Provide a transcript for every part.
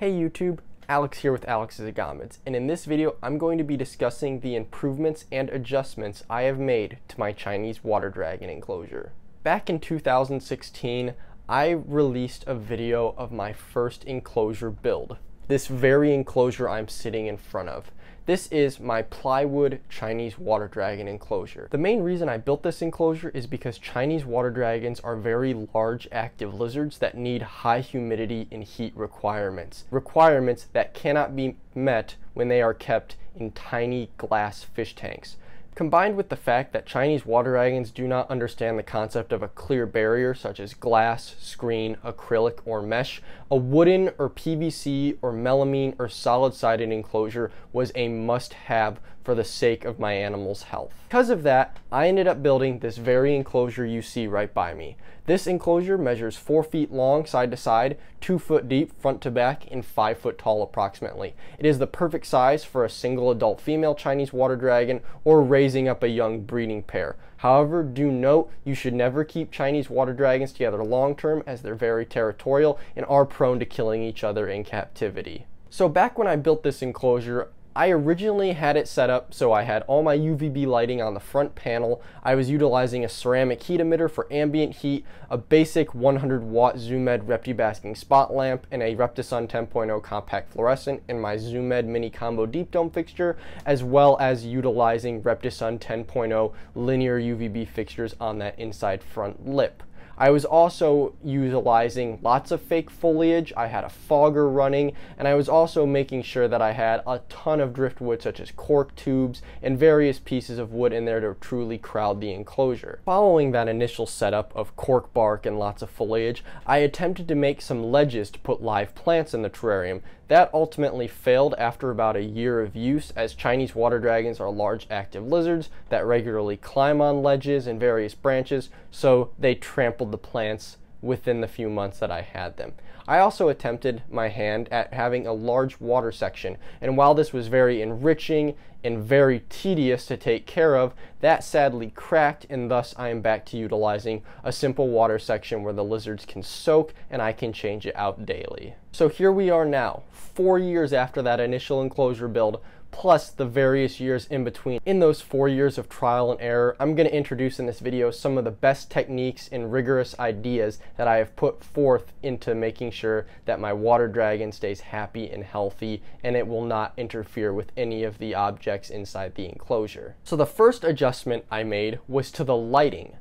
Hey YouTube, Alex here with Alex's Agamids, and in this video I'm going to be discussing the improvements and adjustments I have made to my Chinese water dragon enclosure. Back in 2016, I released a video of my first enclosure build, this very enclosure I'm sitting in front of. This is my plywood Chinese water dragon enclosure. The main reason I built this enclosure is because Chinese water dragons are very large active lizards that need high humidity and heat requirements. Requirements that cannot be met when they are kept in tiny glass fish tanks. Combined with the fact that Chinese water dragons do not understand the concept of a clear barrier such as glass, screen, acrylic, or mesh, a wooden or PVC or melamine or solid sided enclosure was a must have for the sake of my animal's health. Because of that, I ended up building this very enclosure you see right by me. This enclosure measures 4 feet long side to side, 2 foot deep front to back, and 5 foot tall approximately. It is the perfect size for a single adult female Chinese water dragon or raising up a young breeding pair. However, do note you should never keep Chinese water dragons together long term as they're very territorial and are prone to killing each other in captivity. So back when I built this enclosure, I originally had it set up so I had all my UVB lighting on the front panel. I was utilizing a ceramic heat emitter for ambient heat, a basic 100 watt ZoomEd Reptibasking spot lamp, and a Reptisun 10.0 compact fluorescent in my ZoomEd mini combo deep dome fixture, as well as utilizing Reptisun 10.0 linear UVB fixtures on that inside front lip. I was also utilizing lots of fake foliage. I had a fogger running, and I was also making sure that I had a ton of driftwood, such as cork tubes and various pieces of wood in there to truly crowd the enclosure. Following that initial setup of cork bark and lots of foliage, I attempted to make some ledges to put live plants in the terrarium. That ultimately failed after about a year of use as Chinese water dragons are large active lizards that regularly climb on ledges and various branches, so they trampled the plants within the few months that I had them. I also attempted my hand at having a large water section, and while this was very enriching and very tedious to take care of, that sadly cracked and thus I am back to utilizing a simple water section where the lizards can soak and I can change it out daily. So here we are now, four years after that initial enclosure build, plus the various years in between. In those four years of trial and error, I'm gonna introduce in this video some of the best techniques and rigorous ideas that I have put forth into making sure that my water dragon stays happy and healthy and it will not interfere with any of the objects inside the enclosure. So the first adjustment I made was to the lighting.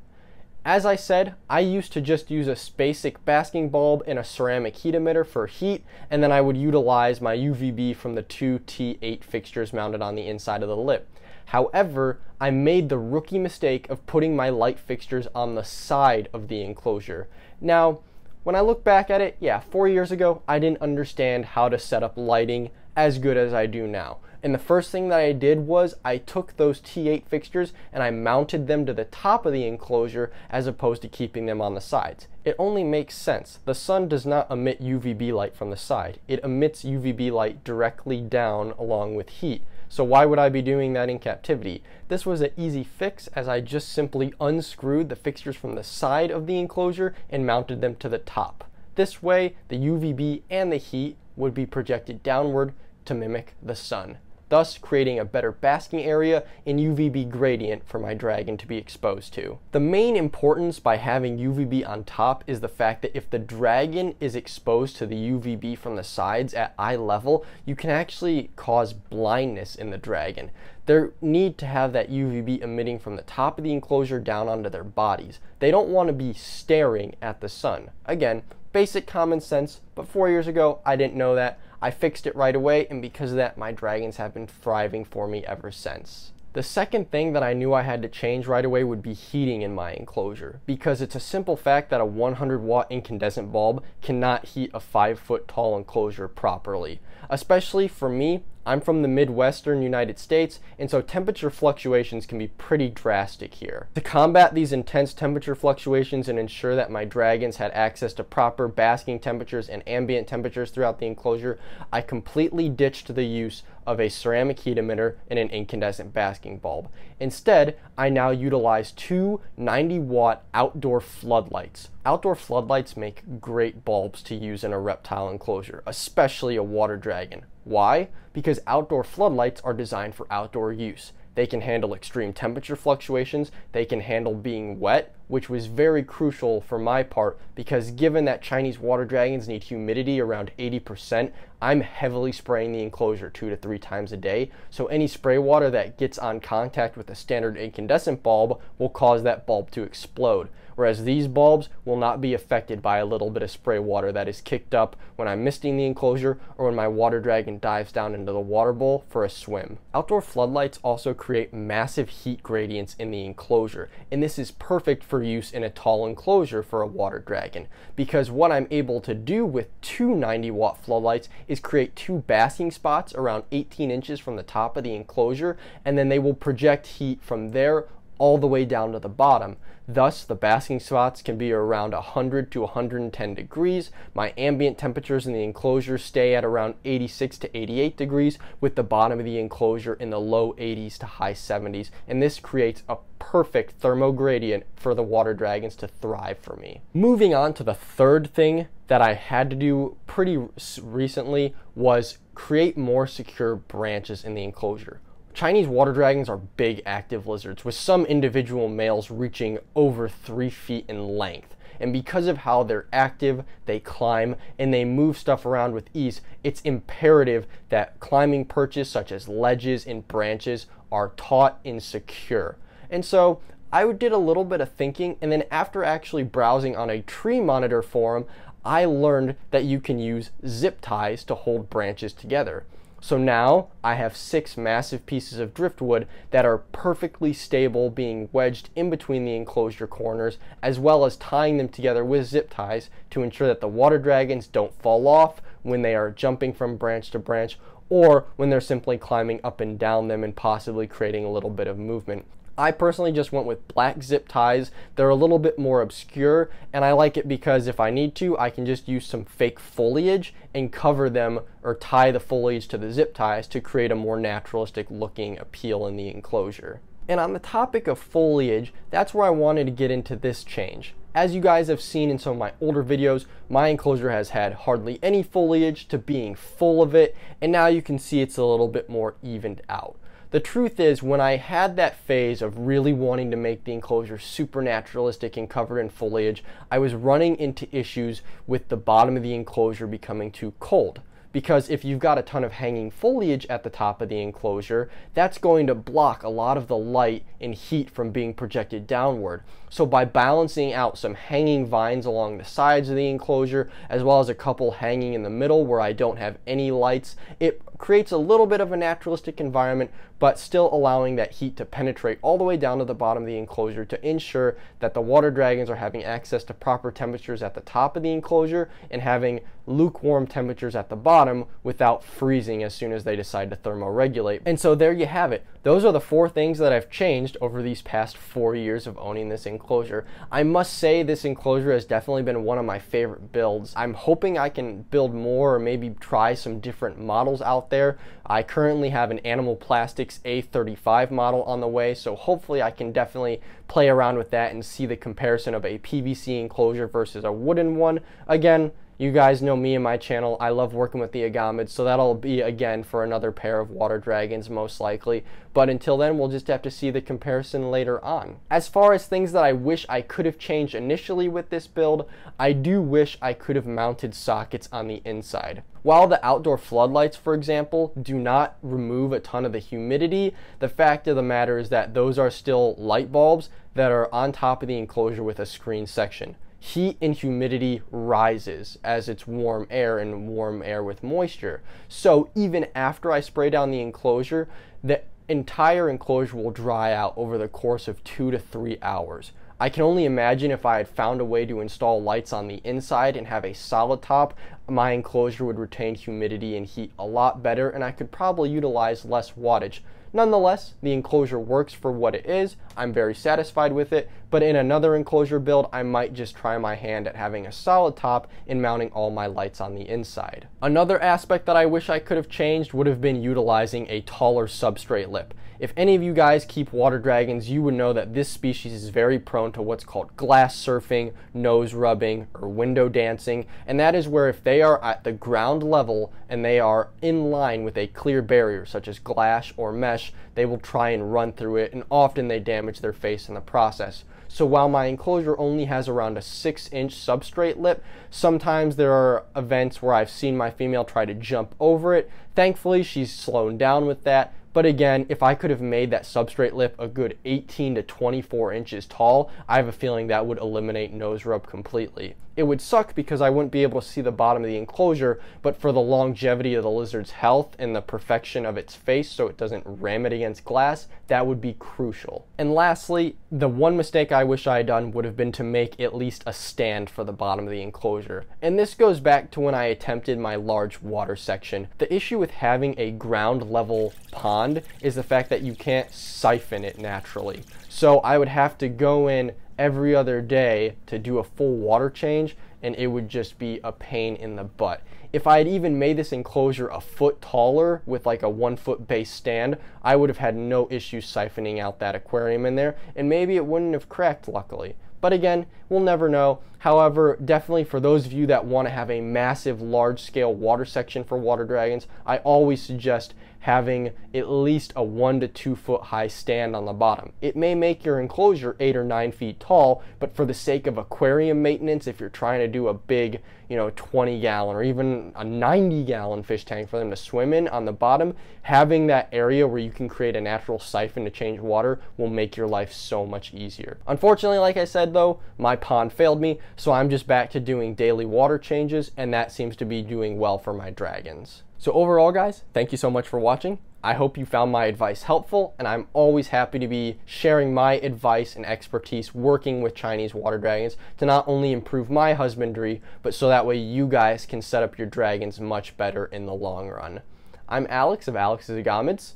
As I said, I used to just use a basic basking bulb and a ceramic heat emitter for heat, and then I would utilize my UVB from the two T8 fixtures mounted on the inside of the lip. However, I made the rookie mistake of putting my light fixtures on the side of the enclosure. Now, when I look back at it, yeah, four years ago, I didn't understand how to set up lighting as good as I do now. And the first thing that I did was I took those T8 fixtures and I mounted them to the top of the enclosure as opposed to keeping them on the sides. It only makes sense. The sun does not emit UVB light from the side. It emits UVB light directly down along with heat. So why would I be doing that in captivity? This was an easy fix as I just simply unscrewed the fixtures from the side of the enclosure and mounted them to the top. This way, the UVB and the heat would be projected downward to mimic the sun thus creating a better basking area and UVB gradient for my dragon to be exposed to. The main importance by having UVB on top is the fact that if the dragon is exposed to the UVB from the sides at eye level, you can actually cause blindness in the dragon. They need to have that UVB emitting from the top of the enclosure down onto their bodies. They don't want to be staring at the sun. Again, basic common sense, but four years ago, I didn't know that. I fixed it right away, and because of that, my dragons have been thriving for me ever since. The second thing that I knew I had to change right away would be heating in my enclosure because it's a simple fact that a 100 watt incandescent bulb cannot heat a 5 foot tall enclosure properly. Especially for me, I'm from the Midwestern United States and so temperature fluctuations can be pretty drastic here. To combat these intense temperature fluctuations and ensure that my dragons had access to proper basking temperatures and ambient temperatures throughout the enclosure, I completely ditched the use of a ceramic heat emitter and an incandescent basking bulb. Instead, I now utilize two 90 watt outdoor floodlights. Outdoor floodlights make great bulbs to use in a reptile enclosure, especially a water dragon. Why? Because outdoor floodlights are designed for outdoor use. They can handle extreme temperature fluctuations. They can handle being wet, which was very crucial for my part because given that Chinese water dragons need humidity around 80%, I'm heavily spraying the enclosure two to three times a day. So any spray water that gets on contact with a standard incandescent bulb will cause that bulb to explode whereas these bulbs will not be affected by a little bit of spray water that is kicked up when I'm misting the enclosure or when my water dragon dives down into the water bowl for a swim. Outdoor floodlights also create massive heat gradients in the enclosure, and this is perfect for use in a tall enclosure for a water dragon, because what I'm able to do with two 90 watt floodlights is create two basking spots around 18 inches from the top of the enclosure, and then they will project heat from there all the way down to the bottom, Thus, the basking spots can be around 100 to 110 degrees. My ambient temperatures in the enclosure stay at around 86 to 88 degrees with the bottom of the enclosure in the low 80s to high 70s. And this creates a perfect thermogradient for the water dragons to thrive for me. Moving on to the third thing that I had to do pretty recently was create more secure branches in the enclosure. Chinese water dragons are big active lizards, with some individual males reaching over three feet in length. And because of how they're active, they climb, and they move stuff around with ease, it's imperative that climbing perches such as ledges and branches are taught and secure. And so I did a little bit of thinking, and then after actually browsing on a tree monitor forum, I learned that you can use zip ties to hold branches together. So now I have six massive pieces of driftwood that are perfectly stable being wedged in between the enclosure corners as well as tying them together with zip ties to ensure that the water dragons don't fall off when they are jumping from branch to branch or when they're simply climbing up and down them and possibly creating a little bit of movement. I personally just went with black zip ties. They're a little bit more obscure and I like it because if I need to, I can just use some fake foliage and cover them or tie the foliage to the zip ties to create a more naturalistic looking appeal in the enclosure. And on the topic of foliage, that's where I wanted to get into this change. As you guys have seen in some of my older videos, my enclosure has had hardly any foliage to being full of it, and now you can see it's a little bit more evened out. The truth is, when I had that phase of really wanting to make the enclosure super naturalistic and covered in foliage, I was running into issues with the bottom of the enclosure becoming too cold because if you've got a ton of hanging foliage at the top of the enclosure, that's going to block a lot of the light and heat from being projected downward. So by balancing out some hanging vines along the sides of the enclosure, as well as a couple hanging in the middle where I don't have any lights, it creates a little bit of a naturalistic environment, but still allowing that heat to penetrate all the way down to the bottom of the enclosure to ensure that the water dragons are having access to proper temperatures at the top of the enclosure and having lukewarm temperatures at the bottom without freezing as soon as they decide to thermoregulate. And so there you have it. Those are the four things that I've changed over these past four years of owning this enclosure. I must say this enclosure has definitely been one of my favorite builds. I'm hoping I can build more or maybe try some different models out there. I currently have an Animal Plastics A35 model on the way, so hopefully I can definitely play around with that and see the comparison of a PVC enclosure versus a wooden one. Again, you guys know me and my channel. I love working with the Agamids, so that'll be again for another pair of Water Dragons most likely. But until then, we'll just have to see the comparison later on. As far as things that I wish I could have changed initially with this build, I do wish I could have mounted sockets on the inside. While the outdoor floodlights, for example, do not remove a ton of the humidity, the fact of the matter is that those are still light bulbs that are on top of the enclosure with a screen section heat and humidity rises as it's warm air and warm air with moisture. So even after I spray down the enclosure, the entire enclosure will dry out over the course of two to three hours. I can only imagine if I had found a way to install lights on the inside and have a solid top, my enclosure would retain humidity and heat a lot better and I could probably utilize less wattage Nonetheless, the enclosure works for what it is. I'm very satisfied with it, but in another enclosure build, I might just try my hand at having a solid top and mounting all my lights on the inside. Another aspect that I wish I could have changed would have been utilizing a taller substrate lip. If any of you guys keep water dragons, you would know that this species is very prone to what's called glass surfing, nose rubbing, or window dancing, and that is where if they are at the ground level and they are in line with a clear barrier, such as glass or mesh, they will try and run through it, and often they damage their face in the process. So while my enclosure only has around a six inch substrate lip, sometimes there are events where I've seen my female try to jump over it. Thankfully, she's slowed down with that but again, if I could have made that substrate lip a good 18 to 24 inches tall, I have a feeling that would eliminate nose rub completely. It would suck because I wouldn't be able to see the bottom of the enclosure, but for the longevity of the lizard's health and the perfection of its face so it doesn't ram it against glass, that would be crucial. And lastly, the one mistake I wish I had done would have been to make at least a stand for the bottom of the enclosure. And this goes back to when I attempted my large water section. The issue with having a ground level pond is the fact that you can't siphon it naturally. So I would have to go in every other day to do a full water change and it would just be a pain in the butt. If I had even made this enclosure a foot taller with like a one foot base stand, I would have had no issue siphoning out that aquarium in there and maybe it wouldn't have cracked luckily. But again, we'll never know. However, definitely for those of you that want to have a massive large scale water section for water dragons, I always suggest having at least a one to two foot high stand on the bottom. It may make your enclosure eight or nine feet tall, but for the sake of aquarium maintenance, if you're trying to do a big, you know, 20 gallon or even a 90 gallon fish tank for them to swim in on the bottom, having that area where you can create a natural siphon to change water will make your life so much easier. Unfortunately, like I said though, my pond failed me, so I'm just back to doing daily water changes, and that seems to be doing well for my dragons. So overall guys, thank you so much for watching. I hope you found my advice helpful and I'm always happy to be sharing my advice and expertise working with Chinese water dragons to not only improve my husbandry, but so that way you guys can set up your dragons much better in the long run. I'm Alex of Alex's Agamids.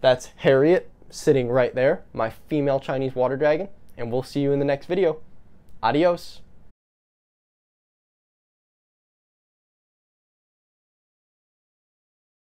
That's Harriet sitting right there, my female Chinese water dragon, and we'll see you in the next video. Adios.